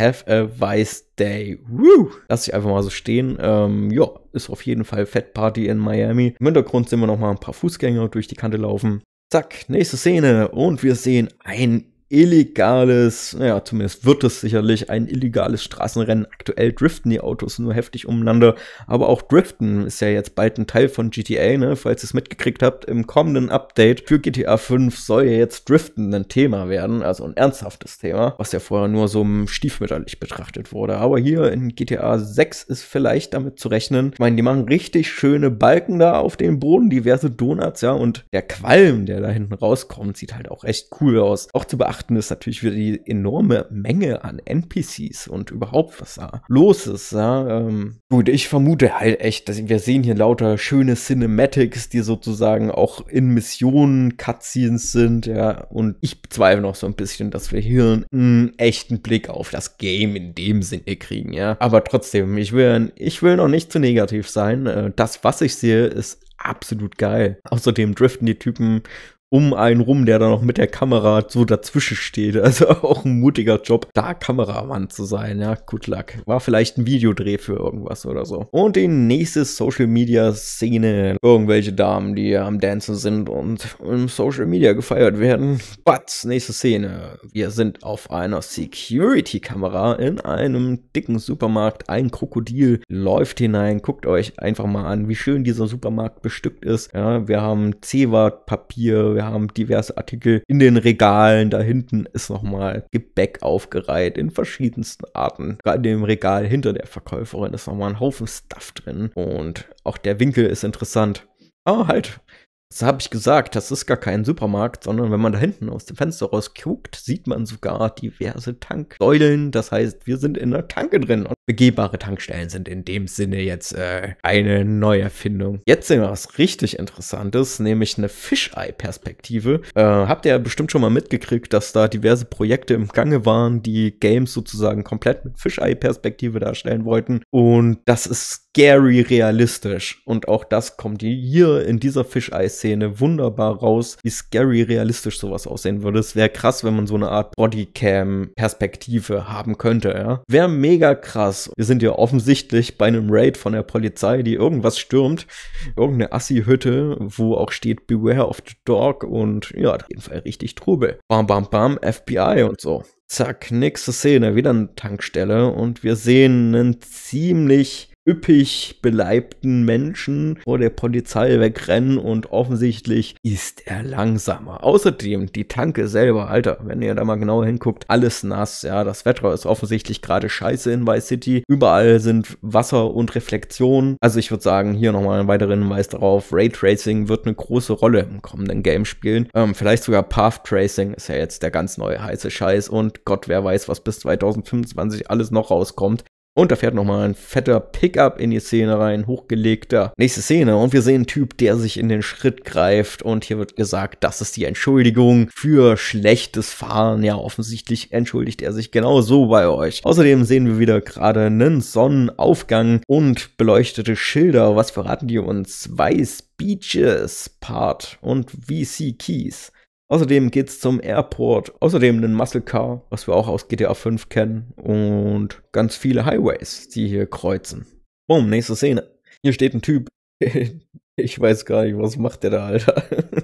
Have a nice Day. Woo! Lass ich einfach mal so stehen. Ähm, ja, ist auf jeden Fall Fat Party in Miami. Im Hintergrund sehen wir nochmal ein paar Fußgänger durch die Kante laufen. Zack, nächste Szene und wir sehen ein illegales, naja, zumindest wird es sicherlich ein illegales Straßenrennen. Aktuell driften die Autos nur heftig umeinander, aber auch Driften ist ja jetzt bald ein Teil von GTA, ne? Falls ihr es mitgekriegt habt, im kommenden Update für GTA 5 soll ja jetzt Driften ein Thema werden, also ein ernsthaftes Thema, was ja vorher nur so stiefmütterlich betrachtet wurde. Aber hier in GTA 6 ist vielleicht damit zu rechnen. Ich meine, die machen richtig schöne Balken da auf dem Boden, diverse Donuts, ja, und der Qualm, der da hinten rauskommt, sieht halt auch echt cool aus. Auch zu beachten betrachten, ist natürlich wieder die enorme Menge an NPCs und überhaupt, was da los ist. Ja? Ähm, gut, ich vermute halt echt, dass wir sehen hier lauter schöne Cinematics, die sozusagen auch in Missionen Cutscenes sind. Ja? Und ich bezweifle noch so ein bisschen, dass wir hier einen echten Blick auf das Game in dem Sinne kriegen. Ja? Aber trotzdem, ich will, ich will noch nicht zu negativ sein. Äh, das, was ich sehe, ist absolut geil. Außerdem driften die Typen um einen rum, der da noch mit der Kamera so dazwischen steht. Also auch ein mutiger Job, da Kameramann zu sein. Ja, good luck. War vielleicht ein Videodreh für irgendwas oder so. Und die nächste Social Media Szene. Irgendwelche Damen, die am Dancen sind und im Social Media gefeiert werden. But, nächste Szene. Wir sind auf einer Security-Kamera in einem dicken Supermarkt. Ein Krokodil läuft hinein. Guckt euch einfach mal an, wie schön dieser Supermarkt bestückt ist. Ja, wir haben Zewa-Papier, wir haben diverse Artikel in den Regalen. Da hinten ist nochmal Gebäck aufgereiht in verschiedensten Arten. Gerade In dem Regal hinter der Verkäuferin ist nochmal ein Haufen Stuff drin. Und auch der Winkel ist interessant. Aber halt, das habe ich gesagt, das ist gar kein Supermarkt, sondern wenn man da hinten aus dem Fenster rausguckt, sieht man sogar diverse Tanksäulen. Das heißt, wir sind in der Tanke drin. Und begehbare Tankstellen sind in dem Sinne jetzt äh, eine Neuerfindung. Jetzt sehen wir was richtig Interessantes, nämlich eine Fischei-Perspektive. Äh, habt ihr bestimmt schon mal mitgekriegt, dass da diverse Projekte im Gange waren, die Games sozusagen komplett mit Fischei-Perspektive darstellen wollten. Und das ist scary realistisch. Und auch das kommt hier in dieser Fischei Szene wunderbar raus, wie scary realistisch sowas aussehen würde. Es wäre krass, wenn man so eine Art Bodycam-Perspektive haben könnte, ja. Wäre mega krass. Wir sind ja offensichtlich bei einem Raid von der Polizei, die irgendwas stürmt. Irgendeine Assi-Hütte, wo auch steht Beware of the Dog und ja, auf jeden Fall richtig Trubel. Bam, bam, bam, FBI und so. Zack, nächste Szene, wieder eine Tankstelle und wir sehen einen ziemlich üppig beleibten Menschen vor der Polizei wegrennen und offensichtlich ist er langsamer. Außerdem die Tanke selber, Alter, wenn ihr da mal genau hinguckt, alles nass. Ja, das Wetter ist offensichtlich gerade scheiße in Vice City. Überall sind Wasser und Reflexionen. Also ich würde sagen, hier nochmal einen weiteren Hinweis darauf, Raytracing wird eine große Rolle im kommenden Game spielen. Ähm, vielleicht sogar Path Tracing ist ja jetzt der ganz neue heiße Scheiß und Gott, wer weiß, was bis 2025 alles noch rauskommt. Und da fährt nochmal ein fetter Pickup in die Szene rein, hochgelegter. Nächste Szene und wir sehen einen Typ, der sich in den Schritt greift und hier wird gesagt, das ist die Entschuldigung für schlechtes Fahren. Ja, offensichtlich entschuldigt er sich genau so bei euch. Außerdem sehen wir wieder gerade einen Sonnenaufgang und beleuchtete Schilder. Was verraten die uns? Weiß Beaches Part und VC Keys. Außerdem geht's zum Airport, außerdem einen Muscle Car, was wir auch aus GTA 5 kennen und ganz viele Highways, die hier kreuzen. Boom, nächste Szene. Hier steht ein Typ. Ich weiß gar nicht, was macht der da, Alter.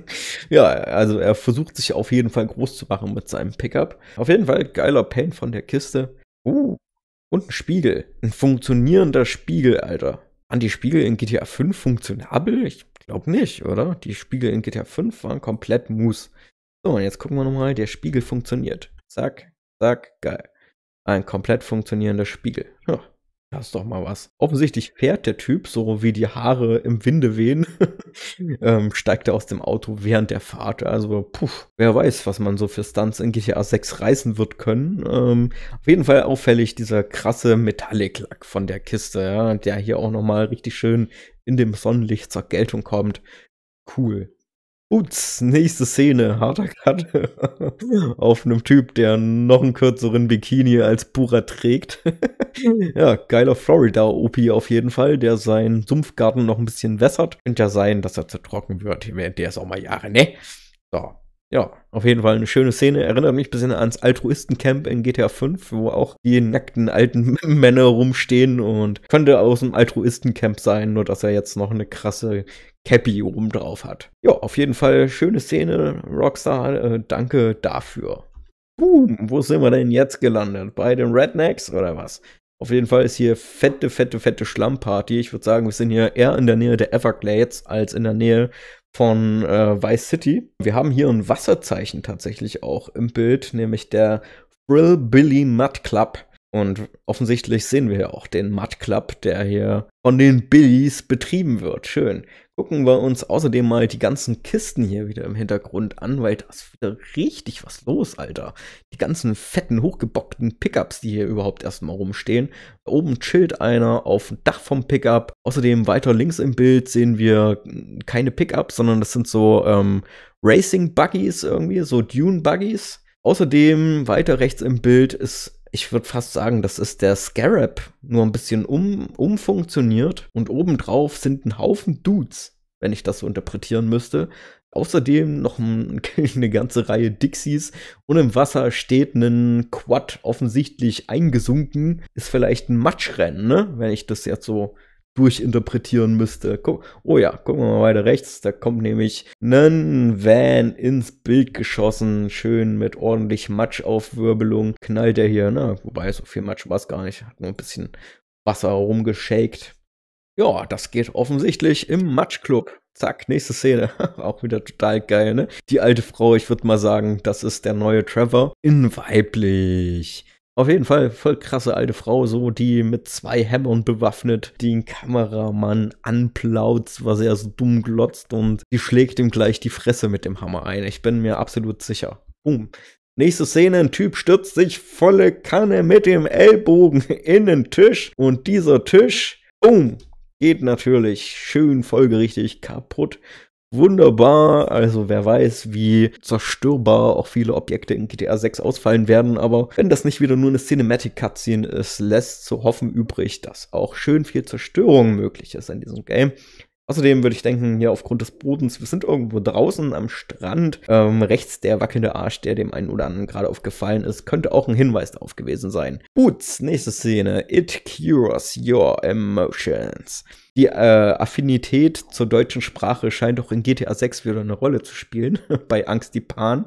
ja, also er versucht sich auf jeden Fall groß zu machen mit seinem Pickup. Auf jeden Fall geiler Paint von der Kiste. Uh, und ein Spiegel. Ein funktionierender Spiegel, Alter. Waren die Spiegel in GTA 5 funktionabel? Ich glaube nicht, oder? Die Spiegel in GTA 5 waren komplett Mousse. So, und jetzt gucken wir nochmal, der Spiegel funktioniert. Zack, zack, geil. Ein komplett funktionierender Spiegel. Ja, Das ist doch mal was. Offensichtlich fährt der Typ, so wie die Haare im Winde wehen, ähm, steigt er aus dem Auto während der Fahrt. Also, puh, wer weiß, was man so für Stunts in GTA 6 reißen wird können. Ähm, auf jeden Fall auffällig dieser krasse Metallic-Lack von der Kiste, ja, der hier auch nochmal richtig schön in dem Sonnenlicht zur Geltung kommt. Cool. Ups, nächste Szene, harter Cut. Auf einem Typ, der noch einen kürzeren Bikini als Pura trägt. ja, geiler Florida-OP auf jeden Fall, der seinen Sumpfgarten noch ein bisschen wässert. Könnte ja sein, dass er zu trocken wird. Der ist auch mal Jahre, ne? So, ja, auf jeden Fall eine schöne Szene. Erinnert mich ein bisschen ans Altruistencamp in GTA 5, wo auch die nackten alten Männer rumstehen und könnte aus dem Altruistencamp sein, nur dass er jetzt noch eine krasse Cappy oben drauf hat. Ja, auf jeden Fall schöne Szene, Rockstar. Äh, danke dafür. Boom, wo sind wir denn jetzt gelandet? Bei den Rednecks oder was? Auf jeden Fall ist hier fette, fette, fette Schlammparty. Ich würde sagen, wir sind hier eher in der Nähe der Everglades als in der Nähe von äh, Vice City. Wir haben hier ein Wasserzeichen tatsächlich auch im Bild, nämlich der Frill Billy Mud Club. Und offensichtlich sehen wir ja auch den Mud Club, der hier von den Billies betrieben wird. Schön. Gucken wir uns außerdem mal die ganzen Kisten hier wieder im Hintergrund an, weil da ist wieder richtig was los, Alter. Die ganzen fetten, hochgebockten Pickups, die hier überhaupt erstmal rumstehen. Da oben chillt einer auf dem Dach vom Pickup. Außerdem weiter links im Bild sehen wir hm, keine Pickups, sondern das sind so ähm, Racing Buggies irgendwie, so Dune Buggies. Außerdem weiter rechts im Bild ist ich würde fast sagen, das ist der Scarab, nur ein bisschen um, umfunktioniert und obendrauf sind ein Haufen Dudes, wenn ich das so interpretieren müsste. Außerdem noch ein, eine ganze Reihe Dixies und im Wasser steht ein Quad offensichtlich eingesunken. Ist vielleicht ein Matschrennen, ne? Wenn ich das jetzt so durchinterpretieren müsste. oh ja, gucken wir mal weiter rechts. Da kommt nämlich ein Van ins Bild geschossen. Schön mit ordentlich Matschaufwirbelung knallt er hier. Ne? Wobei, so viel Matsch war es gar nicht. Hat nur ein bisschen Wasser rumgeschakt. Ja, das geht offensichtlich im Matschclub. Zack, nächste Szene. Auch wieder total geil, ne? Die alte Frau, ich würde mal sagen, das ist der neue Trevor. In weiblich. Auf jeden Fall, voll krasse alte Frau, so, die mit zwei Hämmern bewaffnet den Kameramann anplaut, was er so dumm glotzt und die schlägt ihm gleich die Fresse mit dem Hammer ein. Ich bin mir absolut sicher. Boom. Nächste Szene, ein Typ stürzt sich volle Kanne mit dem Ellbogen in den Tisch und dieser Tisch, boom, geht natürlich schön folgerichtig kaputt wunderbar. Also wer weiß, wie zerstörbar auch viele Objekte in GTA 6 ausfallen werden. Aber wenn das nicht wieder nur eine Cinematic Cutscene ist, lässt zu hoffen übrig, dass auch schön viel Zerstörung möglich ist in diesem Game. Außerdem würde ich denken, hier aufgrund des Bodens, wir sind irgendwo draußen am Strand. Ähm, rechts der wackelnde Arsch, der dem einen oder anderen gerade aufgefallen ist, könnte auch ein Hinweis darauf gewesen sein. Gut, nächste Szene. It cures your emotions. Die äh, Affinität zur deutschen Sprache scheint doch in GTA 6 wieder eine Rolle zu spielen, bei Angst die Pan.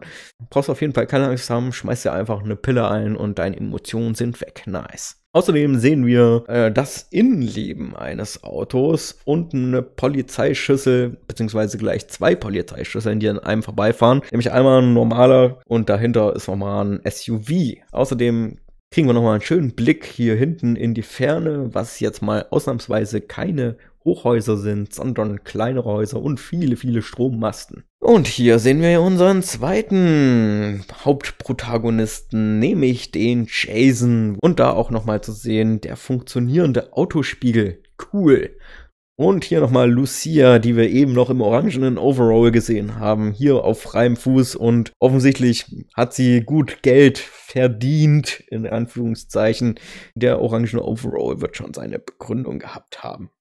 Brauchst auf jeden Fall keine Angst haben, schmeiß dir einfach eine Pille ein und deine Emotionen sind weg. Nice. Außerdem sehen wir äh, das Innenleben eines Autos und eine Polizeischüssel, beziehungsweise gleich zwei Polizeischüsseln, die an einem vorbeifahren. Nämlich einmal ein normaler und dahinter ist nochmal ein SUV. Außerdem kriegen wir nochmal einen schönen Blick hier hinten in die Ferne, was jetzt mal ausnahmsweise keine Hochhäuser sind, sondern kleinere Häuser und viele, viele Strommasten. Und hier sehen wir unseren zweiten Hauptprotagonisten, nämlich den Jason. Und da auch nochmal zu sehen, der funktionierende Autospiegel. Cool. Und hier nochmal Lucia, die wir eben noch im orangenen Overall gesehen haben, hier auf freiem Fuß und offensichtlich hat sie gut Geld verdient, in Anführungszeichen. Der orangene Overall wird schon seine Begründung gehabt haben.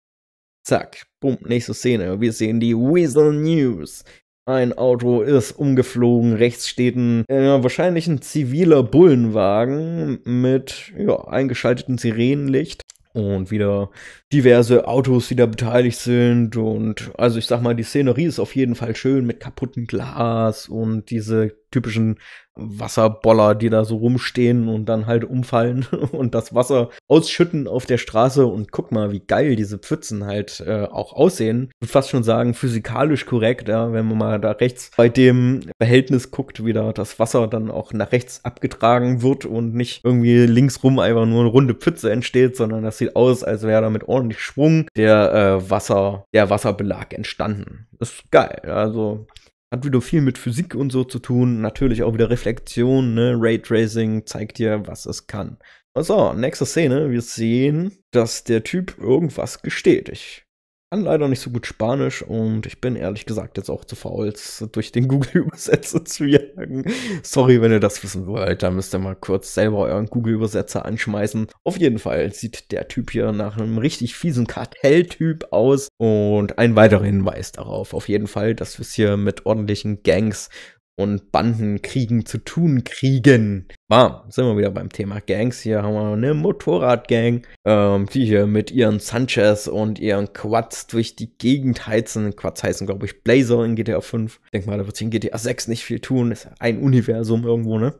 Zack, bumm, nächste Szene. Wir sehen die Weasel News. Ein Auto ist umgeflogen, rechts steht ein äh, wahrscheinlich ein ziviler Bullenwagen mit ja, eingeschalteten Sirenenlicht und wieder diverse Autos, die da beteiligt sind und also ich sag mal, die Szenerie ist auf jeden Fall schön mit kaputten Glas und diese typischen Wasserboller, die da so rumstehen und dann halt umfallen und das Wasser ausschütten auf der Straße und guck mal, wie geil diese Pfützen halt äh, auch aussehen. Ich würde fast schon sagen, physikalisch korrekt, ja, wenn man mal da rechts bei dem Verhältnis guckt, wie da das Wasser dann auch nach rechts abgetragen wird und nicht irgendwie linksrum einfach nur eine runde Pfütze entsteht, sondern das sieht aus, als wäre da mit ordentlich Schwung der äh, Wasser, der Wasserbelag entstanden. ist geil. Also hat wieder viel mit Physik und so zu tun. Natürlich auch wieder Reflexion, ne? Raytracing zeigt dir, was es kann. Also, nächste Szene. Wir sehen, dass der Typ irgendwas gesteht. Ich kann leider nicht so gut Spanisch und ich bin ehrlich gesagt jetzt auch zu faul, es durch den Google-Übersetzer zu jagen. Sorry, wenn ihr das wissen wollt, da müsst ihr mal kurz selber euren Google-Übersetzer anschmeißen. Auf jeden Fall sieht der Typ hier nach einem richtig fiesen Kartelltyp aus und ein weiterer Hinweis darauf, auf jeden Fall, dass wir es hier mit ordentlichen Gangs und Bandenkriegen zu tun kriegen. Bam, sind wir wieder beim Thema Gangs. Hier haben wir eine Motorradgang, ähm, die hier mit ihren Sanchez und ihren Quads durch die Gegend heizen. Quads heißen, glaube ich, Blazer in GTA 5. Denk mal, da wird sich in GTA 6 nicht viel tun. ist ein Universum irgendwo, ne?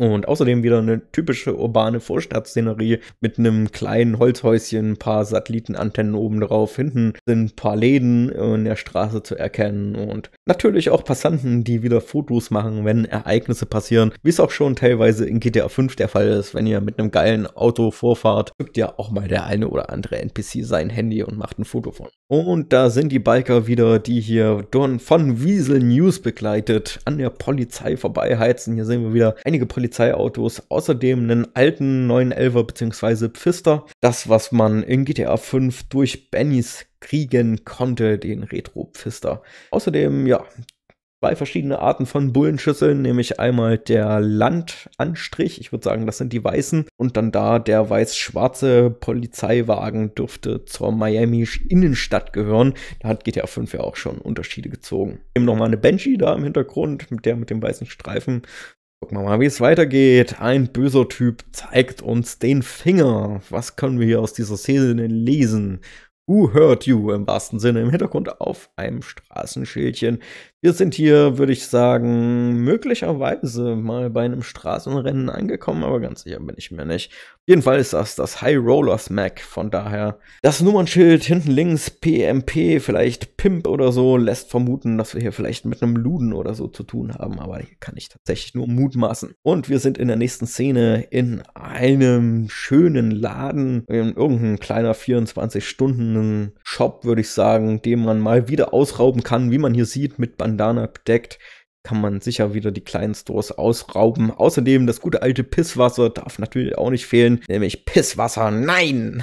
Und außerdem wieder eine typische urbane Vorstadtszenerie mit einem kleinen Holzhäuschen, ein paar Satellitenantennen oben drauf. Hinten sind ein paar Läden in der Straße zu erkennen und natürlich auch Passanten, die wieder Fotos machen, wenn Ereignisse passieren, wie es auch schon teilweise in GTA 5 der Fall ist. Wenn ihr mit einem geilen Auto vorfahrt, drückt ja auch mal der eine oder andere NPC sein Handy und macht ein Foto von. Und da sind die Biker wieder, die hier von Wiesel News begleitet, an der Polizei vorbeiheizen. Hier sehen wir wieder einige Polizei Polizeiautos außerdem einen alten 911er bzw. Pfister. Das, was man in GTA 5 durch Bennys kriegen konnte, den Retro-Pfister. Außerdem, ja, zwei verschiedene Arten von Bullenschüsseln, nämlich einmal der Landanstrich, ich würde sagen, das sind die weißen, und dann da der weiß-schwarze Polizeiwagen dürfte zur Miami Innenstadt gehören. Da hat GTA 5 ja auch schon Unterschiede gezogen. Eben nochmal eine Benji da im Hintergrund, mit der mit dem weißen Streifen Gucken wir mal, wie es weitergeht. Ein böser Typ zeigt uns den Finger. Was können wir hier aus dieser Szene lesen? Who Hurt You im wahrsten Sinne im Hintergrund auf einem Straßenschildchen. Wir sind hier, würde ich sagen, möglicherweise mal bei einem Straßenrennen angekommen, aber ganz sicher bin ich mir nicht. Jedenfalls ist das das High Rollers Mac, von daher. Das Nummernschild hinten links, PMP, vielleicht Pimp oder so, lässt vermuten, dass wir hier vielleicht mit einem Luden oder so zu tun haben, aber hier kann ich tatsächlich nur mutmaßen. Und wir sind in der nächsten Szene in einem schönen Laden, in irgendeinem kleiner 24-Stunden-Shop, würde ich sagen, den man mal wieder ausrauben kann, wie man hier sieht, mit Bandana bedeckt kann man sicher wieder die kleinen Stores ausrauben. Außerdem das gute alte Pisswasser darf natürlich auch nicht fehlen, nämlich Pisswasser. Nein!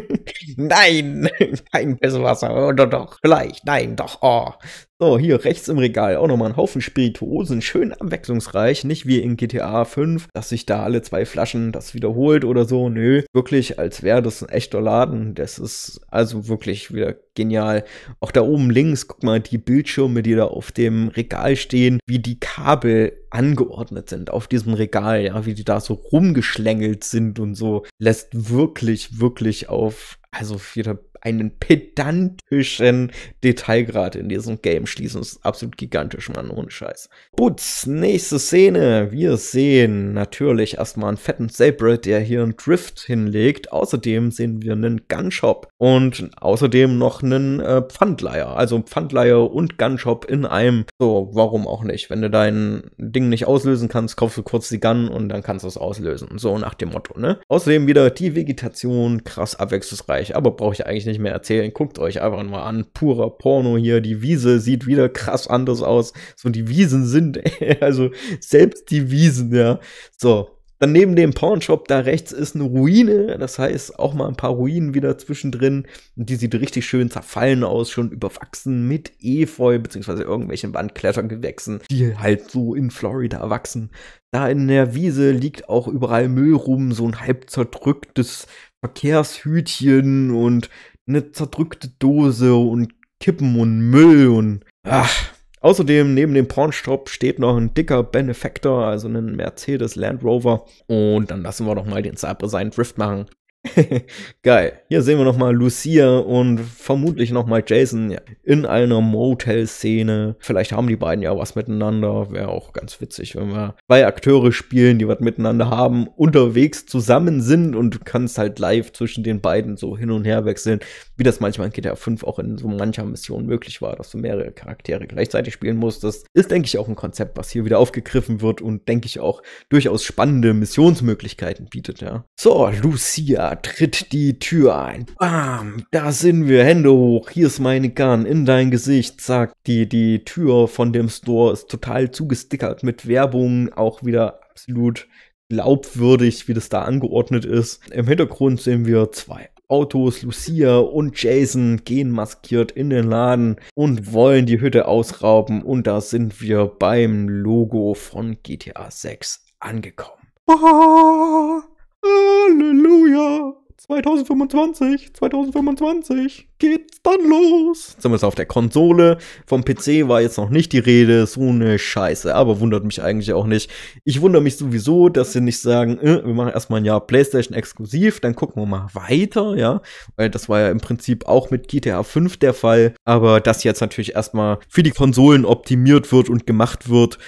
nein! Kein Pisswasser, oder doch? Vielleicht, nein, doch. Oh. So, hier rechts im Regal auch nochmal ein Haufen Spirituosen, schön abwechslungsreich, nicht wie in GTA 5, dass sich da alle zwei Flaschen das wiederholt oder so, nö, wirklich, als wäre das ein echter Laden, das ist also wirklich wieder genial. Auch da oben links, guck mal, die Bildschirme, die da auf dem Regal stehen, wie die Kabel angeordnet sind auf diesem Regal, ja, wie die da so rumgeschlängelt sind und so, lässt wirklich, wirklich auf, also wieder einen pedantischen Detailgrad in diesem Game schließen. Das ist absolut gigantisch, Mann, ohne Scheiß. Gut, nächste Szene. Wir sehen natürlich erstmal einen fetten Sabre, der hier einen Drift hinlegt. Außerdem sehen wir einen Gunshop und außerdem noch einen äh, Pfandleier. Also Pfandleier und Gunshop in einem. So, warum auch nicht? Wenn du dein Ding nicht auslösen kannst, kaufst du kurz die Gun und dann kannst du es auslösen. So nach dem Motto, ne? Außerdem wieder die Vegetation, krass abwechslungsreich, aber brauche ich eigentlich nicht nicht mehr erzählen. Guckt euch einfach mal an. Purer Porno hier. Die Wiese sieht wieder krass anders aus. So, die Wiesen sind, also selbst die Wiesen, ja. So. Dann neben dem Pornshop da rechts ist eine Ruine. Das heißt, auch mal ein paar Ruinen wieder zwischendrin. Und Die sieht richtig schön zerfallen aus, schon überwachsen mit Efeu, beziehungsweise irgendwelchen Wandklettergewächsen, die halt so in Florida wachsen. Da in der Wiese liegt auch überall Müll rum, so ein halb zerdrücktes Verkehrshütchen und eine zerdrückte Dose und Kippen und Müll und ach. Außerdem neben dem Pornstop steht noch ein dicker Benefactor, also ein Mercedes Land Rover. Und dann lassen wir doch mal den Sabre seinen Drift machen. Geil. Hier sehen wir nochmal Lucia und vermutlich nochmal Jason in einer Motel-Szene. Vielleicht haben die beiden ja was miteinander. Wäre auch ganz witzig, wenn wir zwei Akteure spielen, die was miteinander haben, unterwegs zusammen sind und du kannst halt live zwischen den beiden so hin und her wechseln, wie das manchmal in GTA 5 auch in so mancher Mission möglich war, dass du mehrere Charaktere gleichzeitig spielen musst. Das Ist, denke ich, auch ein Konzept, was hier wieder aufgegriffen wird und, denke ich, auch durchaus spannende Missionsmöglichkeiten bietet, ja. So, Lucia tritt die Tür ein. Bam, da sind wir. Hände hoch. Hier ist meine Gun. In dein Gesicht. Zack. Die, die Tür von dem Store ist total zugestickert mit Werbung. Auch wieder absolut glaubwürdig, wie das da angeordnet ist. Im Hintergrund sehen wir zwei Autos. Lucia und Jason gehen maskiert in den Laden und wollen die Hütte ausrauben. Und da sind wir beim Logo von GTA 6 angekommen. Oh. Halleluja! 2025, 2025, geht's dann los. Zumindest auf der Konsole. Vom PC war jetzt noch nicht die Rede. So eine Scheiße. Aber wundert mich eigentlich auch nicht. Ich wundere mich sowieso, dass sie nicht sagen, äh, wir machen erstmal ein Jahr PlayStation exklusiv, dann gucken wir mal weiter, ja. Weil das war ja im Prinzip auch mit GTA 5 der Fall. Aber das jetzt natürlich erstmal für die Konsolen optimiert wird und gemacht wird.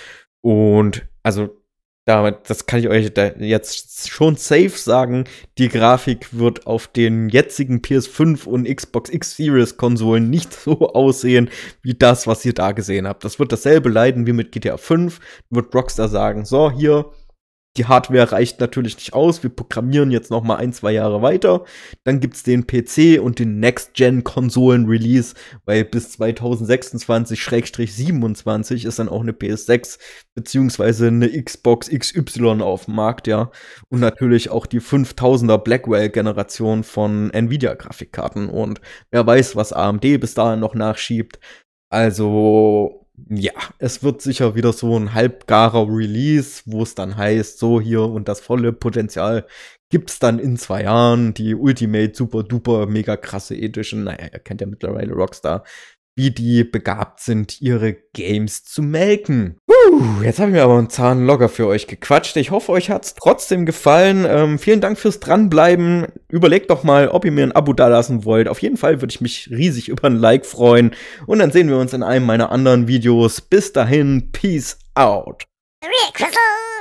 Und also damit, das kann ich euch da jetzt schon safe sagen, die Grafik wird auf den jetzigen PS5 und Xbox X Series Konsolen nicht so aussehen wie das, was ihr da gesehen habt. Das wird dasselbe leiden wie mit GTA 5, wird Rockstar sagen, so hier, die Hardware reicht natürlich nicht aus. Wir programmieren jetzt noch mal ein, zwei Jahre weiter. Dann gibt's den PC und den Next-Gen-Konsolen-Release, weil bis 2026-27 ist dann auch eine PS6 beziehungsweise eine Xbox XY auf dem Markt, ja. Und natürlich auch die 5000er Blackwell-Generation von Nvidia-Grafikkarten. Und wer weiß, was AMD bis dahin noch nachschiebt. Also ja, es wird sicher wieder so ein halbgarer Release, wo es dann heißt, so hier und das volle Potenzial gibt's dann in zwei Jahren, die Ultimate Super Duper Mega krasse Edition. Naja, ihr kennt ja mittlerweile Rockstar wie die begabt sind, ihre Games zu melken. Uh, jetzt habe ich mir aber einen Zahn locker für euch gequatscht. Ich hoffe, euch hat es trotzdem gefallen. Ähm, vielen Dank fürs Dranbleiben. Überlegt doch mal, ob ihr mir ein Abo dalassen wollt. Auf jeden Fall würde ich mich riesig über ein Like freuen. Und dann sehen wir uns in einem meiner anderen Videos. Bis dahin, Peace out.